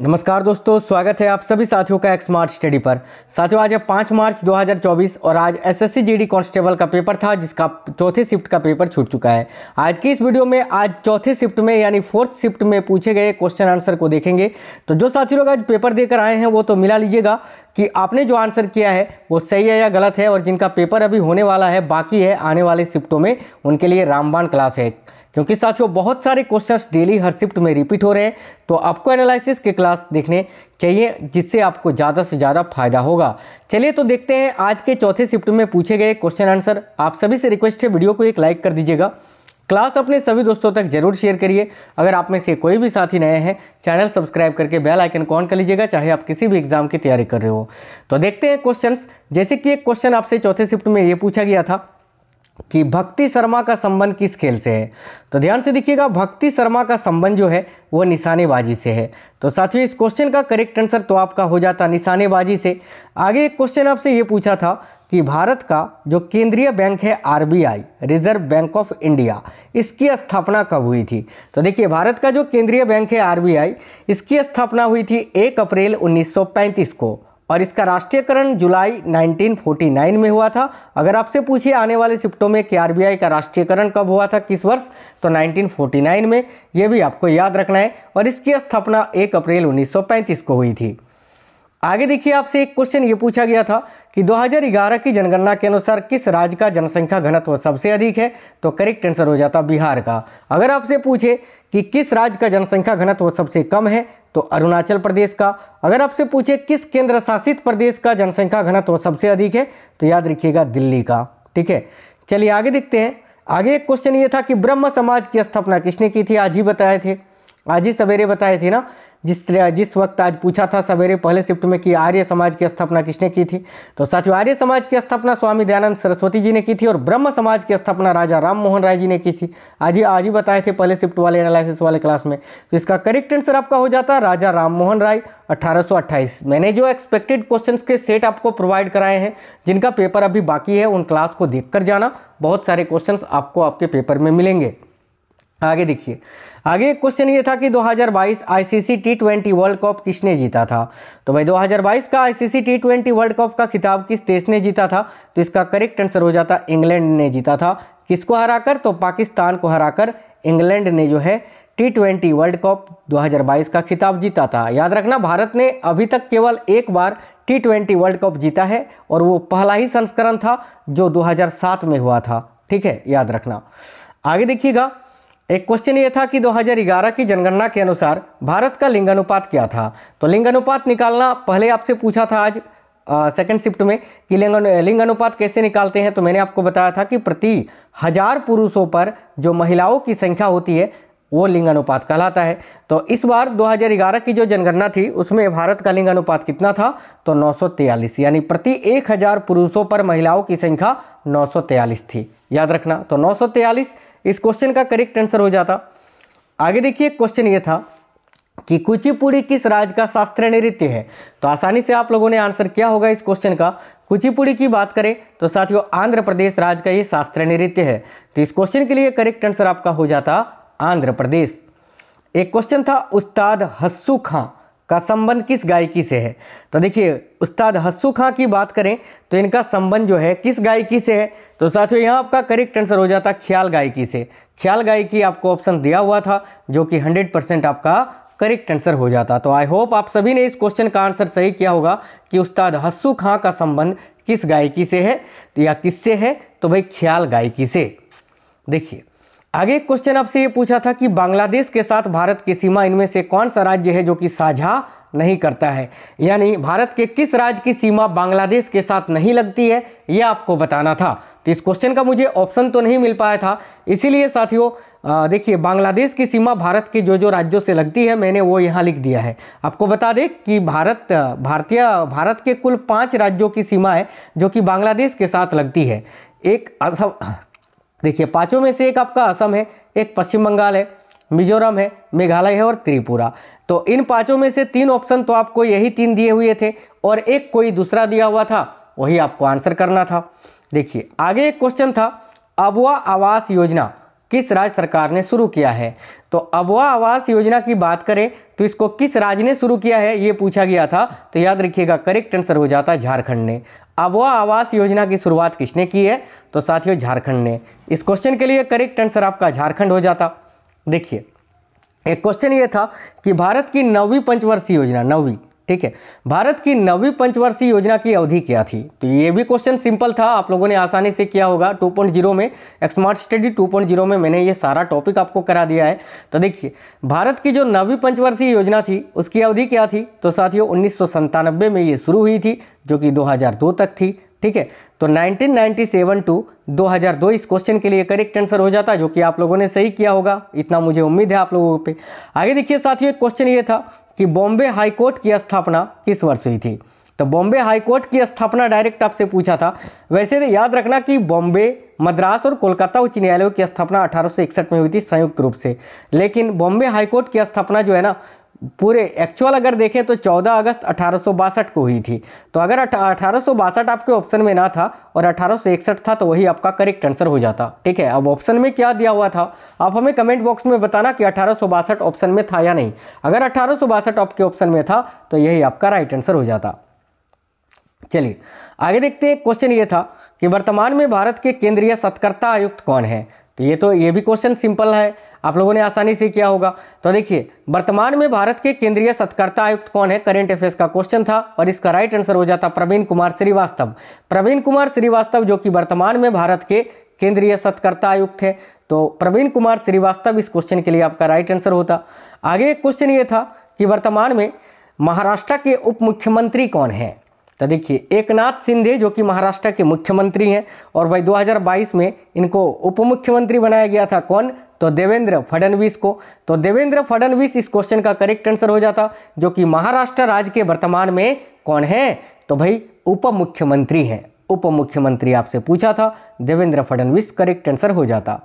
नमस्कार दोस्तों स्वागत है आप सभी साथियों का एक स्मार्ट स्टडी पर साथियों आज है पाँच मार्च 2024 और आज एसएससी जीडी कांस्टेबल का पेपर था जिसका चौथे शिफ्ट का पेपर छूट चुका है आज की इस वीडियो में आज चौथे शिफ्ट में यानी फोर्थ शिफ्ट में पूछे गए क्वेश्चन आंसर को देखेंगे तो जो साथी लोग आज पेपर देकर आए हैं वो तो मिला लीजिएगा कि आपने जो आंसर किया है वो सही है या गलत है और जिनका पेपर अभी होने वाला है बाकी है आने वाले शिफ्टों में उनके लिए रामबाण क्लास है क्योंकि साथियों बहुत सारे क्वेश्चंस डेली हर शिफ्ट में रिपीट हो रहे हैं तो आपको एनालिसिस के क्लास देखने चाहिए जिससे आपको ज़्यादा से ज़्यादा फायदा होगा चलिए तो देखते हैं आज के चौथे शिफ्ट में पूछे गए क्वेश्चन आंसर आप सभी से रिक्वेस्ट है वीडियो को एक लाइक कर दीजिएगा क्लास अपने सभी दोस्तों तक जरूर शेयर करिए अगर आप में से कोई भी साथी नए हैं चैनल सब्सक्राइब करके बेल आइकन ऑन कर लीजिएगा चाहे आप किसी भी एग्जाम की तैयारी कर रहे हो तो देखते हैं क्वेश्चंस जैसे कि एक क्वेश्चन आपसे चौथे शिफ्ट में ये पूछा गया था कि भक्ति शर्मा का संबंध किस खेल से है तो ध्यान से देखिएगा भक्ति शर्मा का संबंध जो है वो निशानेबाजी से है तो साथियों इस क्वेश्चन का करेक्ट आंसर तो आपका हो जाता निशानेबाजी से आगे एक क्वेश्चन आपसे ये पूछा था कि भारत का जो केंद्रीय बैंक है RBI Reserve Bank of India इसकी स्थापना कब हुई थी तो देखिए भारत का जो केंद्रीय बैंक है आरबीआई इसकी स्थापना हुई थी 1 अप्रैल 1935 को और इसका राष्ट्रीयकरण जुलाई 1949 में हुआ था अगर आपसे पूछिए आने वाले शिफ्टों में कि आरबीआई का राष्ट्रीयकरण कब हुआ था किस वर्ष तो 1949 में यह भी आपको याद रखना है और इसकी स्थापना 1 अप्रैल 1935 को हुई थी आगे देखिए आपसे एक क्वेश्चन ये पूछा गया था कि 2011 की जनगणना के अनुसार किस राज्य का जनसंख्या घनत्व सबसे अधिक है तो करेक्ट आंसर हो जाता बिहार का अगर आपसे पूछे कि किस राज्य का जनसंख्या घनत्व सबसे कम है तो अरुणाचल प्रदेश का अगर आपसे पूछे किस केंद्र शासित प्रदेश का जनसंख्या घनत्व सबसे अधिक है तो याद रखिएगा दिल्ली का ठीक है चलिए आगे देखते हैं आगे एक क्वेश्चन ये था कि ब्रह्म समाज की स्थापना किसने की थी आज ही बताए थे आज ही सवेरे बताए थे ना जिस जिस वक्त आज पूछा था सवेरे पहले शिफ्ट में कि आर्य समाज की स्थापना किसने की थी तो साथियों आर्य समाज की स्थापना स्वामी दयानंद सरस्वती जी ने की थी और ब्रह्म समाज की स्थापना राजा राम मोहन राय जी ने की थी आज ही आज ही बताए थे पहले शिफ्ट वाले एनालिसिस वाले क्लास में तो इसका करेक्ट आंसर आपका हो जाता है राजा राम मोहन राय 1828 मैंने जो एक्सपेक्टेड क्वेश्चन के सेट आपको प्रोवाइड कराए हैं जिनका पेपर अभी बाकी है उन क्लास को देख जाना बहुत सारे क्वेश्चन आपको आपके पेपर में मिलेंगे आगे देखिए आगे क्वेश्चन ये था कि 2022 ICC T twenty world cup किसने जीता था तो भाई 2022 का ICC T twenty world cup का खिताब किस देश ने जीता था तो इसका करेक्ट आंसर हो जाता इंग्लैंड ने जीता था किसको हराकर तो पाकिस्तान को हराकर इंग्लैंड ने जो है टी ट्वेंटी वर्ल्ड कप 2022 का खिताब जीता था याद रखना भारत ने अभी तक केवल एक बार टी ट्वेंटी वर्ल्ड कप जीता है और वो पहला ही संस्करण था जो 2007 में हुआ था ठीक है याद रखना आगे देखिएगा एक क्वेश्चन ये था कि 2011 की जनगणना के अनुसार भारत का लिंगानुपात क्या था तो लिंगानुपात निकालना पहले आपसे पूछा था आज सेकंड शिफ्ट में कि लिंग अनुपात कैसे निकालते हैं तो मैंने आपको बताया था कि प्रति हजार पुरुषों पर जो महिलाओं की संख्या होती है वो लिंगानुपात कहलाता है तो इस बार 2011 की जो जनगणना थी उसमें भारत का लिंग अनुपात कितना था तो 943 यानी प्रति 1000 पुरुषों पर महिलाओं की संख्या 943 थी याद रखना तो 943 इस क्वेश्चन का करेक्ट आंसर हो जाता आगे देखिए क्वेश्चन ये था कि कुचिपुड़ी किस राज्य का शास्त्रीय नृत्य है तो आसानी से आप लोगों ने आंसर क्या होगा इस क्वेश्चन का कुचिपुड़ी की बात करें तो साथियों आंध्र प्रदेश राज्य का ये शास्त्रीय नृत्य है तो इस क्वेश्चन के लिए करेक्ट आंसर आपका हो जाता आंध्र प्रदेश एक क्वेश्चन था उस्ताद हस्सू खां का संबंध किस गायकी से है तो देखिए उस्ताद हस्सू खां की बात करें तो इनका संबंध जो है किस गायकी से है तो साथियों यहाँ आपका करेक्ट आंसर हो जाता ख्याल गायकी से ख्याल गायकी आपको ऑप्शन दिया हुआ था जो कि 100 परसेंट आपका करेक्ट आंसर हो जाता तो आई होप आप सभी ने इस क्वेश्चन का आंसर सही किया होगा कि उस्ताद हस्सू खां का संबंध किस गायकी से है तो या किससे है तो भाई ख्याल गायकी से देखिए आगे क्वेश्चन आपसे ये पूछा था कि बांग्लादेश के साथ भारत की सीमा इनमें से कौन सा राज्य है जो कि साझा नहीं करता है यानी भारत के किस राज्य की सीमा बांग्लादेश के साथ नहीं लगती है यह आपको बताना था तो इस क्वेश्चन का मुझे ऑप्शन तो नहीं मिल पाया था इसीलिए साथियों देखिए बांग्लादेश की सीमा भारत के जो जो राज्यों से लगती है मैंने वो यहाँ लिख दिया है आपको बता दें कि भारत भारतीय भारत के कुल पाँच राज्यों की सीमा है जो कि बांग्लादेश के साथ लगती है एक असम देखिए पांचों में से एक आपका असम है एक पश्चिम बंगाल है मिजोरम है मेघालय है और त्रिपुरा तो इन पांचों में से तीन ऑप्शन तो आपको यही तीन दिए हुए थे और एक कोई दूसरा दिया हुआ था वही आपको आंसर करना था देखिए आगे एक क्वेश्चन था अबवा आवास योजना किस राज्य सरकार ने शुरू किया है तो अबुआ आवास योजना की बात करें तो इसको किस राज्य ने शुरू किया है ये पूछा गया था तो याद रखिएगा करेक्ट आंसर हो जाता है झारखंड ने वह आवास योजना की शुरुआत किसने की है तो साथियों झारखंड ने इस क्वेश्चन के लिए करेक्ट आंसर आपका झारखंड हो जाता देखिए एक क्वेश्चन ये था कि भारत की नौवीं पंचवर्षीय योजना नौवीं ठीक है भारत की नवी पंचवर्षीय योजना की अवधि क्या थी तो ये भी क्वेश्चन सिंपल था आप लोगों ने आसानी से किया होगा 2.0 में स्मार्ट स्टडी 2.0 में मैंने ये सारा टॉपिक आपको करा दिया है तो देखिए भारत की जो नवी पंचवर्षीय योजना थी उसकी अवधि क्या थी तो साथियों उन्नीस में ये शुरू हुई थी जो कि 2002 तक थी ठीक है तो 1997 टू 2002 इस क्वेश्चन के लिए करेक्ट आंसर हो जाता जो कि आप लोगों ने सही किया होगा इतना मुझे उम्मीद है आप लोगों पे आगे देखिए साथियों एक क्वेश्चन ये था कि बॉम्बे हाईकोर्ट की स्थापना किस वर्ष हुई थी तो बॉम्बे हाईकोर्ट की स्थापना डायरेक्ट आपसे पूछा था वैसे तो याद रखना कि बॉम्बे मद्रास और कोलकाता उच्च न्यायालयों की स्थापना अठारह में हुई थी संयुक्त रूप से लेकिन बॉम्बे हाईकोर्ट की स्थापना जो है ना पूरे एक्चुअल अगर देखें तो 14 अगस्त अठारह को हुई थी तो अगर अठारह आपके ऑप्शन में ना था और अठारह था तो वही आपका करेक्ट आंसर हो जाता ठीक है अब ऑप्शन में क्या दिया हुआ था आप हमें कमेंट बॉक्स में बताना कि अठारह ऑप्शन में था या नहीं अगर अठारह आपके ऑप्शन में था तो यही आपका राइट आंसर हो जाता चलिए आगे देखते हैं क्वेश्चन ये था कि वर्तमान में भारत के केंद्रीय सत्कर्ता आयुक्त कौन है ये तो ये भी क्वेश्चन सिंपल है आप लोगों ने आसानी से किया होगा तो देखिए वर्तमान में भारत के केंद्रीय सत्कर्ता आयुक्त कौन है करेंट अफेयर्स का क्वेश्चन था और इसका राइट आंसर हो जाता प्रवीण कुमार श्रीवास्तव प्रवीण कुमार श्रीवास्तव जो कि वर्तमान में भारत के केंद्रीय सत्कर्ता आयुक्त है तो प्रवीण कुमार श्रीवास्तव इस क्वेश्चन के लिए आपका राइट आंसर होता आगे क्वेश्चन ये था कि वर्तमान में महाराष्ट्र के उप मुख्यमंत्री कौन है तो देखिए एकनाथ सिंधे जो कि महाराष्ट्र के मुख्यमंत्री हैं और भाई 2022 में इनको उप मुख्यमंत्री बनाया गया था कौन तो देवेंद्र फडणवीस को तो देवेंद्र फडणवीस इस क्वेश्चन का करेक्ट आंसर हो जाता जो कि महाराष्ट्र राज्य के वर्तमान में कौन है तो भाई उप मुख्यमंत्री हैं उप मुख्यमंत्री आपसे पूछा था देवेंद्र फडणवीस करेक्ट आंसर हो जाता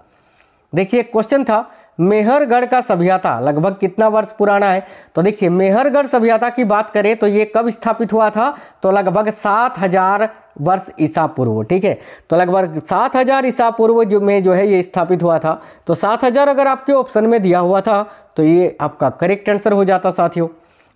देखिए क्वेश्चन था मेहरगढ़ का सभ्यता लगभग कितना वर्ष पुराना है तो देखिए मेहरगढ़ सभ्यता की बात करें तो ये कब स्थापित हुआ था तो लगभग सात हजार वर्ष ईसा पूर्व ठीक है तो लगभग सात हजार ईसा पूर्व जो में जो है ये स्थापित हुआ था तो सात हजार अगर आपके ऑप्शन में दिया हुआ था तो ये आपका करेक्ट आंसर हो जाता साथियों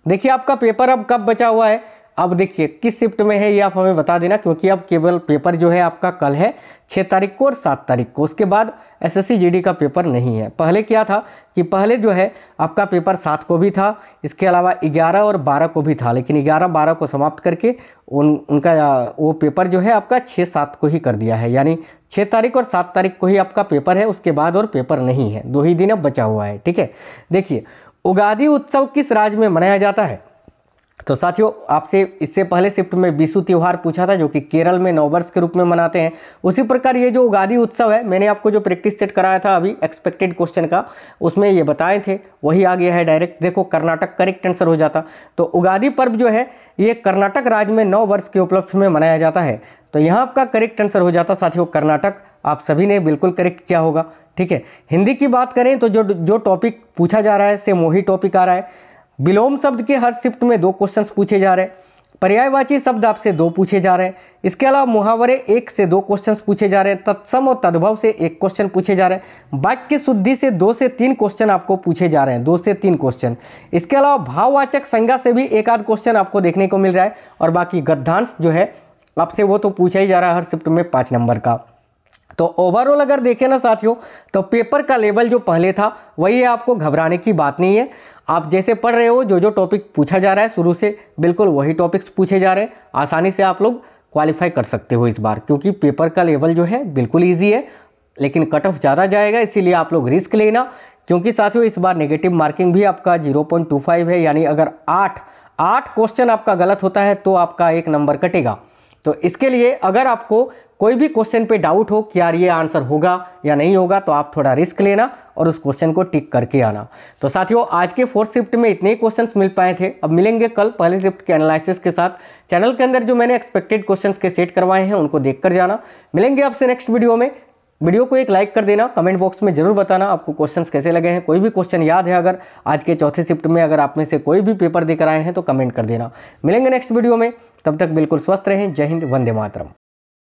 देखिए आपका पेपर अब कब बचा हुआ है अब देखिए किस शिफ्ट में है ये आप हमें बता देना क्योंकि अब केवल पेपर जो है आपका कल है छः तारीख को और सात तारीख को उसके बाद एसएससी जीडी का पेपर नहीं है पहले क्या था कि पहले जो है आपका पेपर सात को भी था इसके अलावा ग्यारह और बारह को भी था लेकिन ग्यारह बारह को समाप्त करके उन उनका वो पेपर जो है आपका छः सात को ही कर दिया है यानी छः तारीख और सात तारीख को ही आपका पेपर है उसके बाद और पेपर नहीं है दो ही दिन अब बचा हुआ है ठीक है देखिए उगादी उत्सव किस राज्य में मनाया जाता है तो साथियों आपसे इससे पहले शिफ्ट में विशु त्यौहार पूछा था जो कि केरल में नववर्ष के रूप में मनाते हैं उसी प्रकार ये जो उगादी उत्सव है मैंने आपको जो प्रैक्टिस सेट कराया था अभी एक्सपेक्टेड क्वेश्चन का उसमें ये बताए थे वही आ गया है डायरेक्ट देखो कर्नाटक करेक्ट आंसर हो जाता तो उगादी पर्व जो है ये कर्नाटक राज्य में नौ वर्ष के उपलक्ष्य में मनाया जाता है तो यहाँ आपका करेक्ट आंसर हो जाता साथियों कर्नाटक आप सभी ने बिल्कुल करेक्ट किया होगा ठीक है हिंदी की बात करें तो जो जो टॉपिक पूछा जा रहा है सेम वही टॉपिक आ रहा है विलोम शब्द के हर शिफ्ट में दो क्वेश्चंस पूछे जा रहे हैं पर्यायवाची शब्द आपसे दो पूछे जा रहे हैं इसके अलावा मुहावरे एक से दो क्वेश्चन पूछे जा रहे हैं तत्सम और तद्भव से एक क्वेश्चन पूछे जा रहे हैं वाक्य शुद्धि से दो से तीन क्वेश्चन आपको पूछे जा रहे हैं दो से तीन क्वेश्चन इसके अलावा भाववाचक संज्ञा से भी एक आध क्वेश्चन आपको देखने को मिल रहा है और बाकी गद्धांश जो है आपसे वो तो पूछा ही जा रहा है हर शिफ्ट में पाँच नंबर का तो ओवरऑल अगर देखें ना साथियों तो पेपर का लेवल जो पहले था वही है आपको घबराने की बात नहीं है आप जैसे पढ़ रहे हो जो जो टॉपिक पूछा जा रहा है शुरू से बिल्कुल वही टॉपिक्स पूछे जा रहे हैं आसानी से आप लोग क्वालिफाई कर सकते हो इस बार क्योंकि पेपर का लेवल जो है बिल्कुल ईजी है लेकिन कट ऑफ ज़्यादा जाएगा इसीलिए आप लोग रिस्क लेना क्योंकि साथियों इस बार नेगेटिव मार्किंग भी आपका 0.25 है यानी अगर आठ आठ क्वेश्चन आपका गलत होता है तो आपका एक नंबर कटेगा तो इसके लिए अगर आपको कोई भी क्वेश्चन पे डाउट हो कि यार ये आंसर होगा या नहीं होगा तो आप थोड़ा रिस्क लेना और उस क्वेश्चन को टिक करके आना तो साथियों आज के फोर्थ शिफ्ट में इतने ही क्वेश्चंस मिल पाए थे अब मिलेंगे कल पहले शिफ्ट के एनालिसिस के साथ चैनल के अंदर जो मैंने एक्सपेक्टेड क्वेश्चन के सेट करवाए हैं उनको देख कर जाना मिलेंगे आपसे नेक्स्ट वीडियो में वीडियो को एक लाइक कर देना कमेंट बॉक्स में जरूर बताना आपको क्वेश्चंस कैसे लगे हैं कोई भी क्वेश्चन याद है अगर आज के चौथे शिफ्ट में अगर आप में से कोई भी पेपर देकर आए हैं तो कमेंट कर देना मिलेंगे नेक्स्ट वीडियो में तब तक बिल्कुल स्वस्थ रहें जय हिंद वंदे मातरम